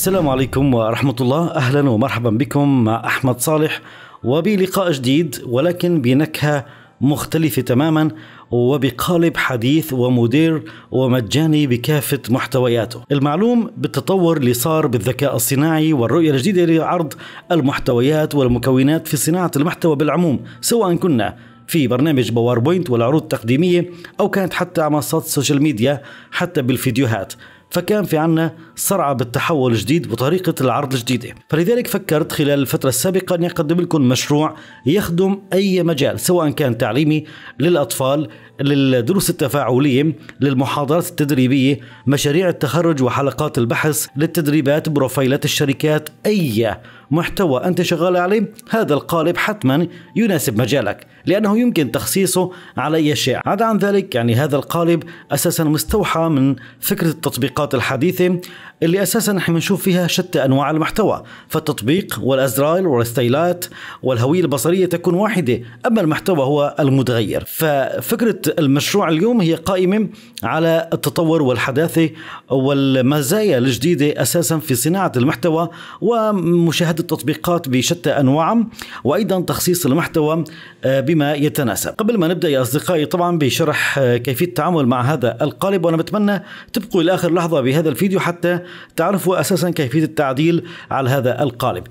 السلام عليكم ورحمة الله أهلا ومرحبا بكم مع أحمد صالح وبلقاء جديد ولكن بنكهة مختلفة تماما وبقالب حديث ومدير ومجاني بكافة محتوياته المعلوم بالتطور اللي صار بالذكاء الصناعي والرؤية الجديدة لعرض المحتويات والمكونات في صناعة المحتوى بالعموم سواء كنا في برنامج باوربوينت والعروض التقديمية أو كانت حتى على منصات السوشيال ميديا حتى بالفيديوهات فكان في عنا صرعة بالتحول الجديد وطريقة العرض الجديدة فلذلك فكرت خلال الفترة السابقة أني أقدم لكم مشروع يخدم أي مجال سواء كان تعليمي للأطفال للدروس التفاعلية للمحاضرات التدريبية مشاريع التخرج وحلقات البحث للتدريبات بروفايلات الشركات أي محتوى أنت شغال عليه هذا القالب حتما يناسب مجالك لأنه يمكن تخصيصه على أي شيء عدا عن ذلك يعني هذا القالب أساسا مستوحى من فكرة التطبيقات الحديثة اللي أساسا نحن بنشوف فيها شتى أنواع المحتوى فالتطبيق والأزرار والستايلات والهوية البصرية تكون واحدة أما المحتوى هو المتغير ففكرة المشروع اليوم هي قائمة على التطور والحداثة والمزايا الجديدة أساسا في صناعة المحتوى ومشاهدة التطبيقات بشتى انواع وأيضا تخصيص المحتوى آه، بما يتناسب قبل ما نبدأ يا أصدقائي طبعا بشرح آه، كيفية التعامل مع هذا القالب وأنا بتمنى تبقوا إلى آخر لحظة بهذا الفيديو حتى تعرفوا أساسا كيفية التعديل على هذا القالب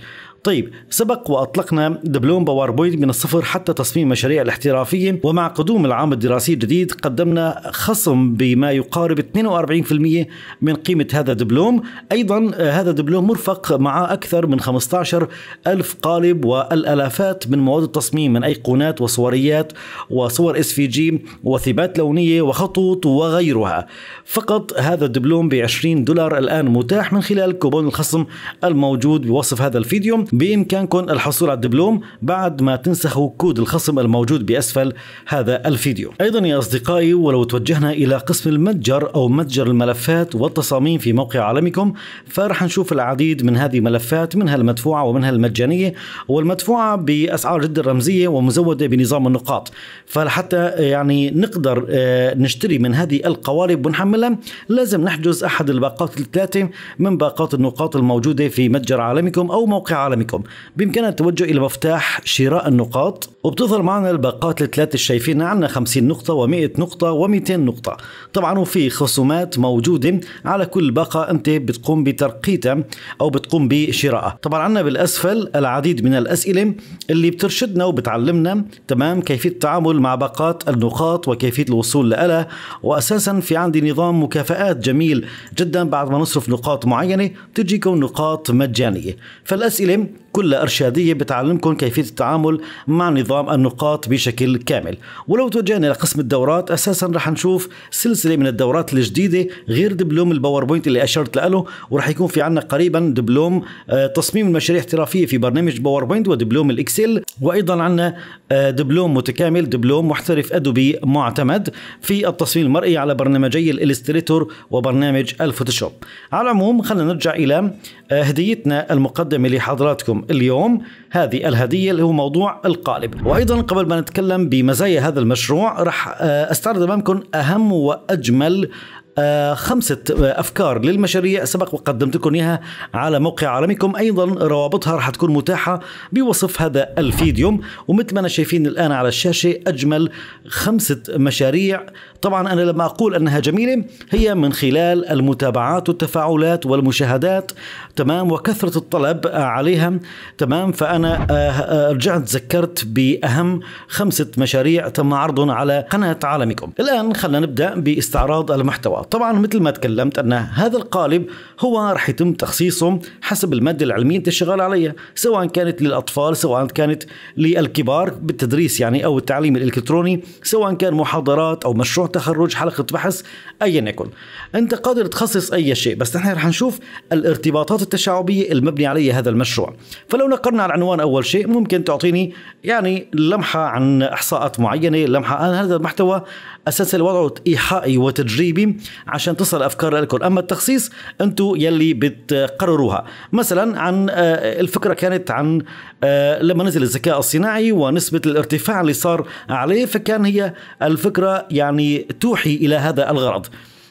طيب سبق وأطلقنا دبلوم باوربوينت من الصفر حتى تصميم مشاريع الاحترافية ومع قدوم العام الدراسي الجديد قدمنا خصم بما يقارب 42% من قيمة هذا الدبلوم أيضا آه، هذا الدبلوم مرفق مع أكثر من 15 ألف قالب والألافات من مواد التصميم من أيقونات وصوريات وصور اس في جي وثبات لونية وخطوط وغيرها فقط هذا الدبلوم ب 20 دولار الآن متاح من خلال كوبون الخصم الموجود بوصف هذا الفيديو بإمكانكم الحصول على الدبلوم بعد ما تنسخوا كود الخصم الموجود بأسفل هذا الفيديو أيضا يا أصدقائي ولو توجهنا إلى قسم المتجر أو متجر الملفات والتصاميم في موقع عالمكم فرح نشوف العديد من هذه الملفات منها المدفوعة ومنها المجانية والمدفوعة بأسعار جدا رمزية ومزودة بنظام النقاط فحتى يعني نقدر آه، نشتري من هذه القوالب ونحملها لازم نحجز أحد الباقات الثلاثة من باقات النقاط الموجودة في متجر عالمكم أو موقع عالمكم كلامكم بإمكاننا التوجه إلى مفتاح شراء النقاط وبتظهر معنا الباقات الثلاثة شايفينها عنا 50 نقطة و100 نقطة و200 نقطة طبعا وفي خصومات موجودة على كل باقة أنت بتقوم بترقيتها أو بتقوم بشرائها طبعا عنا بالأسفل العديد من الأسئلة اللي بترشدنا وبتعلمنا تمام كيفية التعامل مع باقات النقاط وكيفية الوصول لها وأساسا في عندي نظام مكافآت جميل جدا بعد ما نصرف نقاط معينة بتجيكم نقاط مجانية فالأسئلة you. كل إرشادية بتعلمكم كيفية التعامل مع نظام النقاط بشكل كامل ولو توجهنا لقسم الدورات أساسا رح نشوف سلسلة من الدورات الجديدة غير دبلوم الباوربوينت اللي أشرت له ورح يكون في عنا قريبا دبلوم آه، تصميم المشاريع الاحترافية في برنامج باوربوينت ودبلوم الإكسل وأيضا عنا آه، دبلوم متكامل دبلوم محترف أدوبي معتمد في التصميم المرئي على برنامجي الإلستريتور وبرنامج الفوتوشوب على العموم خلينا نرجع إلى آه، هديتنا المقدمة لحضراتكم لكم اليوم هذه الهدية اللي هو موضوع القالب وأيضا قبل ما نتكلم بمزايا هذا المشروع رح آه، أستعرض أمامكم أهم وأجمل آه، خمسة آه، أفكار للمشاريع سبق وقدمت لكم إياها على موقع عالمكم أيضا روابطها رح تكون متاحة بوصف هذا الفيديو ومثل ما أنا شايفين الآن على الشاشة أجمل خمسة مشاريع طبعا أنا لما أقول أنها جميلة هي من خلال المتابعات والتفاعلات والمشاهدات تمام وكثرة الطلب آه، عليها تمام فأنا آه، آه، رجعت ذكرت بأهم خمسة مشاريع تم عرضهم على قناة عالمكم الآن خلنا نبدأ باستعراض المحتوى طبعا مثل ما تكلمت أن هذا القالب هو رح يتم تخصيصه حسب المادة العلمية أنت شغال عليها سواء كانت للأطفال سواء كانت للكبار بالتدريس يعني أو التعليم الإلكتروني سواء كان محاضرات أو مشروع تخرج حلقة بحث أيا يكن أنت قادر تخصص أي شيء بس نحن رح نشوف الارتباطات التشعبية المبني عليه هذا المشروع فلو نقرنا على العنوان أول شيء ممكن تعطيني يعني لمحة عن إحصاءات معينة لمحة عن هذا المحتوى أساسا وضعه إيحائي وتجريبي عشان تصل أفكار لكم أما التخصيص أنتم يلي بتقرروها مثلا عن آه، الفكرة كانت عن آه، لما نزل الذكاء الصناعي ونسبة الارتفاع اللي صار عليه فكان هي الفكرة يعني توحي إلى هذا الغرض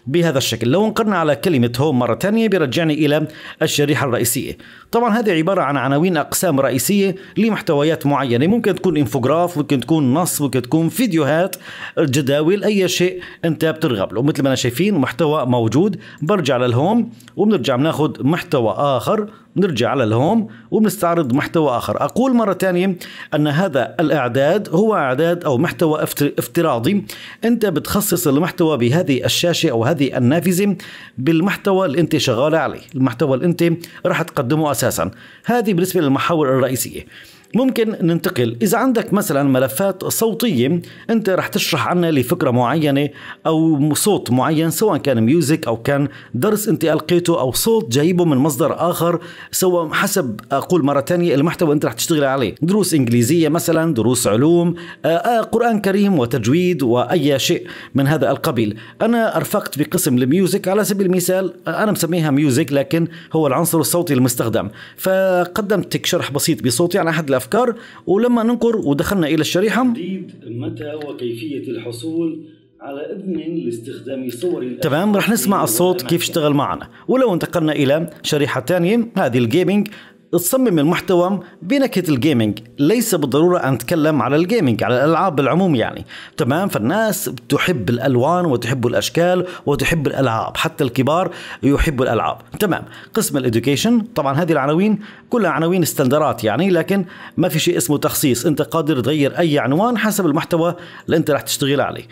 بهذا الشكل لو انقرنا على كلمة هوم مرة ثانية بيرجعني إلى الشريحة الرئيسية طبعا هذه عبارة عن عناوين أقسام رئيسية لمحتويات معينة ممكن تكون إنفوغراف ممكن تكون نص ممكن تكون فيديوهات جداول أي شيء أنت بترغب له مثل ما أنا شايفين محتوى موجود برجع للهوم وبنرجع بناخد محتوى آخر نرجع على الهوم وبنستعرض محتوى آخر أقول مرة ثانية أن هذا الإعداد هو إعداد أو محتوى افتراضي أنت بتخصص المحتوى بهذه الشاشة أو هذه النافذة بالمحتوى اللي أنت شغال عليه المحتوى اللي أنت راح تقدمه اساسا هذه بالنسبه للمحاور الرئيسيه ممكن ننتقل إذا عندك مثلا ملفات صوتية أنت رح تشرح عنها لفكرة معينة أو صوت معين سواء كان ميوزك أو كان درس أنت ألقيته أو صوت جايبه من مصدر آخر سواء حسب أقول مرة تانية المحتوى أنت رح تشتغل عليه دروس إنجليزية مثلا دروس علوم آه، آه، قرآن كريم وتجويد وأي شيء من هذا القبيل أنا أرفقت بقسم الميوزك على سبيل المثال أنا مسميها ميوزك لكن هو العنصر الصوتي المستخدم فقدمت شرح بسيط بصوتي عن أحد الافكار ولما ننقر ودخلنا الى الشريحه متى وكيفيه الحصول على اذن لاستخدام صور تمام رح نسمع الصوت كيف اشتغل معنا ولو انتقلنا الى شريحه ثانيه هذه الجيمنج تصمم المحتوى بنكهة الجيمنج ليس بالضرورة أن نتكلم على الجيمنج على الألعاب بالعموم يعني تمام فالناس تحب الألوان وتحب الأشكال وتحب الألعاب حتى الكبار يحبوا الألعاب تمام قسم الإدوكيشن طبعا هذه العناوين كلها عناوين استندرات يعني لكن ما في شيء اسمه تخصيص أنت قادر تغير أي عنوان حسب المحتوى اللي أنت راح تشتغل عليه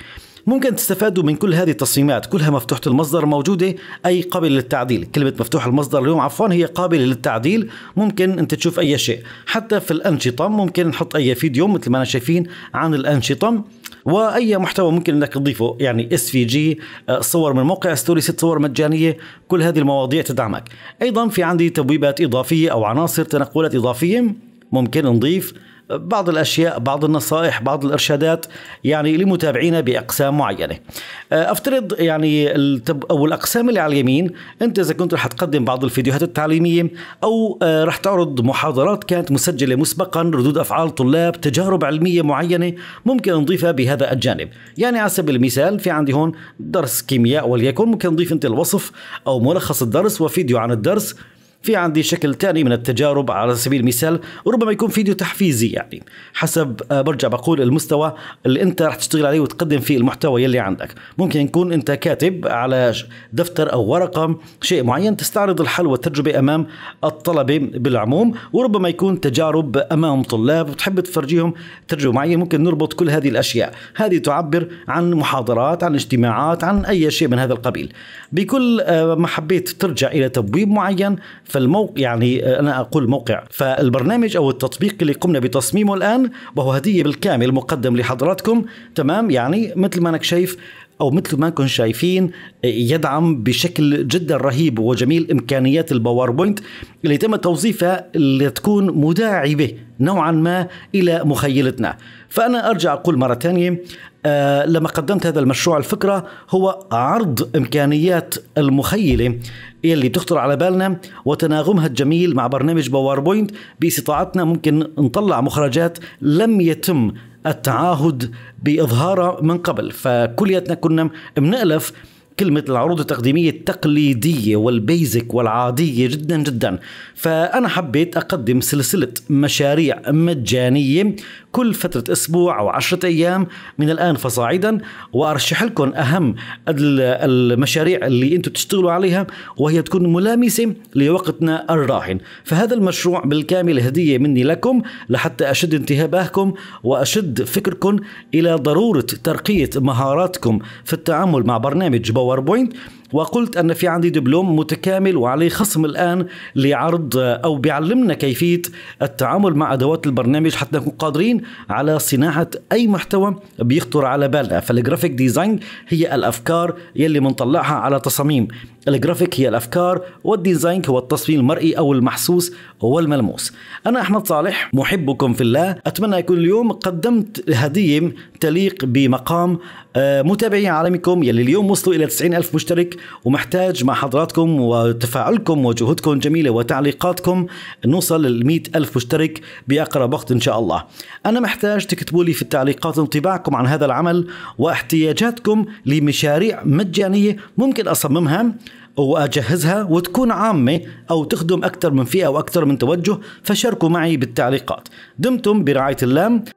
ممكن تستفادوا من كل هذه التصميمات كلها مفتوحة المصدر موجودة أي قابلة للتعديل كلمة مفتوح المصدر اليوم عفوا هي قابلة للتعديل ممكن أنت تشوف أي شيء حتى في الأنشطة ممكن نحط أي فيديو مثل ما أنا شايفين عن الأنشطة واي محتوى ممكن انك تضيفه يعني اس في جي صور من موقع ستوري ست صور مجانيه كل هذه المواضيع تدعمك ايضا في عندي تبويبات اضافيه او عناصر تنقلات اضافيه ممكن نضيف بعض الأشياء بعض النصائح بعض الإرشادات يعني لمتابعينا بأقسام معينة آه، أفترض يعني التب أو الأقسام اللي على اليمين أنت إذا كنت رح تقدم بعض الفيديوهات التعليمية أو آه، رح تعرض محاضرات كانت مسجلة مسبقا ردود أفعال طلاب تجارب علمية معينة ممكن نضيفها بهذا الجانب يعني على سبيل المثال في عندي هون درس كيمياء وليكن ممكن نضيف أنت الوصف أو ملخص الدرس وفيديو عن الدرس في عندي شكل تاني من التجارب على سبيل المثال ربما يكون فيديو تحفيزي يعني حسب آه، برجع بقول المستوى اللي انت رح تشتغل عليه وتقدم فيه المحتوى يلي عندك ممكن يكون انت كاتب على دفتر او ورقه شيء معين تستعرض الحل والتجربه امام الطلبه بالعموم وربما يكون تجارب امام طلاب وتحب تفرجيهم تجربه معينه ممكن نربط كل هذه الاشياء هذه تعبر عن محاضرات عن اجتماعات عن اي شيء من هذا القبيل بكل آه، ما حبيت ترجع الى تبويب معين ف فالموقع يعني انا اقول موقع فالبرنامج او التطبيق اللي قمنا بتصميمه الان وهو هديه بالكامل مقدم لحضراتكم تمام يعني مثل ما انك شايف او مثل ما انكم شايفين يدعم بشكل جدا رهيب وجميل امكانيات الباوربوينت اللي تم توظيفها لتكون مداعبه نوعا ما الى مخيلتنا فانا ارجع اقول مره ثانيه آه لما قدمت هذا المشروع الفكره هو عرض امكانيات المخيله يلي بتخطر على بالنا وتناغمها الجميل مع برنامج باوربوينت باستطاعتنا ممكن نطلع مخرجات لم يتم التعاهد باظهارها من قبل فكلياتنا كنا بنألف كلمة العروض التقديمية التقليدية والبيزك والعادية جدا جدا فأنا حبيت أقدم سلسلة مشاريع مجانية كل فترة أسبوع أو عشرة أيام من الآن فصاعدا وأرشح لكم أهم المشاريع اللي أنتم تشتغلوا عليها وهي تكون ملامسة لوقتنا الراهن فهذا المشروع بالكامل هدية مني لكم لحتى أشد انتباهكم وأشد فكركم إلى ضرورة ترقية مهاراتكم في التعامل مع برنامج بو PowerPoint وقلت أن في عندي دبلوم متكامل وعليه خصم الآن لعرض أو بيعلمنا كيفية التعامل مع أدوات البرنامج حتى نكون قادرين على صناعة أي محتوى بيخطر على بالنا فالجرافيك ديزاين هي الأفكار يلي بنطلعها على تصاميم الجرافيك هي الأفكار والديزاين هو التصميم المرئي أو المحسوس والملموس أنا أحمد صالح محبكم في الله أتمنى يكون اليوم قدمت هدية تليق بمقام آه، متابعي عالمكم يلي اليوم وصلوا إلى 90 ألف مشترك ومحتاج مع حضراتكم وتفاعلكم وجهودكم الجميلة وتعليقاتكم نوصل للمئة ألف مشترك بأقرب وقت إن شاء الله أنا محتاج تكتبوا لي في التعليقات انطباعكم عن هذا العمل واحتياجاتكم لمشاريع مجانية ممكن أصممها واجهزها وتكون عامه او تخدم اكثر من فئه واكثر من توجه فشاركوا معي بالتعليقات دمتم برعايه اللام